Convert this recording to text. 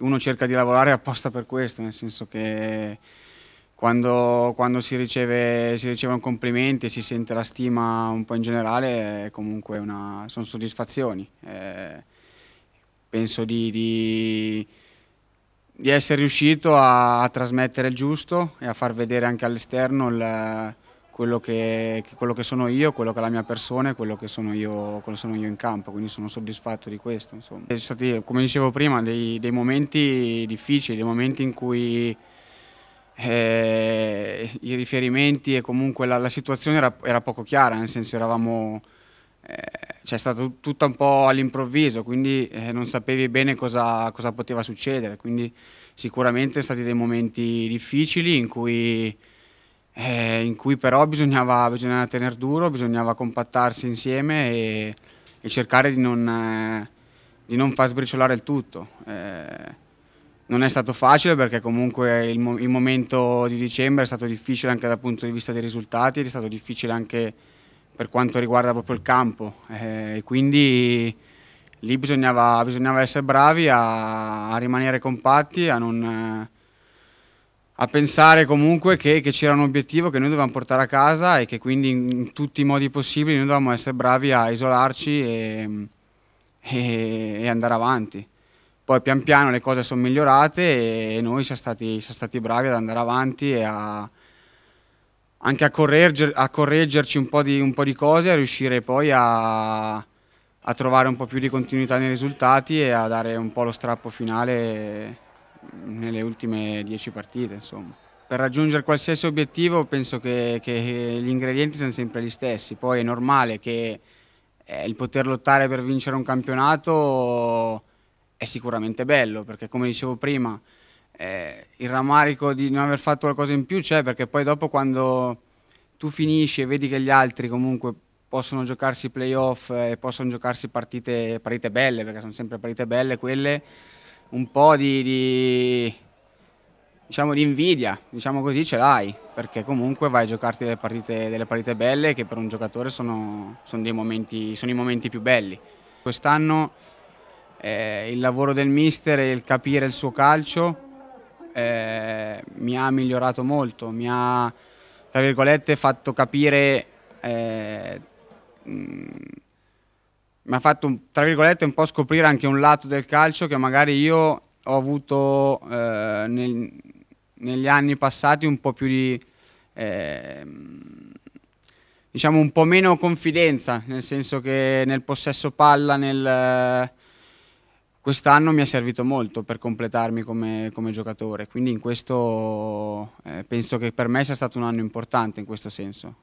uno cerca di lavorare apposta per questo, nel senso che quando, quando si, riceve, si riceve un complimento e si sente la stima un po' in generale, comunque una, sono soddisfazioni. Eh, penso di, di, di, essere riuscito a, a, trasmettere il giusto e a far vedere anche all'esterno il quello che, quello che, sono io, quello che è la mia persona e quello che sono io, sono io in campo, quindi sono soddisfatto di questo. Insomma. Sono stati, come dicevo prima, dei, dei, momenti difficili, dei momenti in cui eh, i riferimenti e comunque la, la situazione era, era, poco chiara, nel senso eravamo... Eh, è stato tutto un po' all'improvviso, quindi eh, non sapevi bene cosa, cosa poteva succedere, quindi sicuramente sono stati dei momenti difficili in cui eh, in cui però bisognava, bisognava tenere duro, bisognava compattarsi insieme e, e cercare di non, eh, di non, far sbriciolare il tutto. Eh, non è stato facile perché comunque il, mo il, momento di dicembre è stato difficile anche dal punto di vista dei risultati è stato difficile anche per quanto riguarda proprio il campo eh, quindi lì bisognava, bisognava, essere bravi a, a rimanere compatti, a non a pensare comunque che, che c'era un obiettivo che noi dovevamo portare a casa e che quindi in tutti i modi possibili noi dovevamo essere bravi a isolarci e, e, e andare avanti. Poi pian piano le cose sono migliorate e noi siamo stati, siamo stati bravi ad andare avanti e a, anche a, corregger, a correggerci un po, di, un po, di, cose, a riuscire poi a, a trovare un po' più di continuità nei risultati e a dare un po' lo strappo finale nelle ultime 10 partite. Insomma. Per raggiungere qualsiasi obiettivo penso che, che gli ingredienti siano sempre gli stessi, poi è normale che eh, il poter lottare per vincere un campionato è sicuramente bello, perché come dicevo prima, eh, il rammarico di non aver fatto qualcosa in più c'è, perché poi dopo quando tu finisci e vedi che gli altri comunque possono giocarsi playoff e possono giocarsi partite, partite belle, perché sono sempre partite belle quelle, un po' di, di, diciamo, di invidia, diciamo così, ce l'hai, perché comunque vai a giocarti delle partite, delle partite belle che per un giocatore sono, sono, momenti, sono i momenti più belli. Quest'anno eh, il lavoro del mister e il capire il suo calcio eh, mi ha migliorato molto, mi ha, tra virgolette, fatto capire... Eh, mh, mi ha fatto, tra virgolette, un po' scoprire anche un lato del calcio che magari io ho avuto eh, nel, negli anni passati un po' più di... Eh, diciamo un po' meno confidenza, nel senso che nel possesso palla, nel, quest'anno mi è servito molto per completarmi come, come giocatore, quindi in questo eh, penso che per me sia stato un anno importante in questo senso.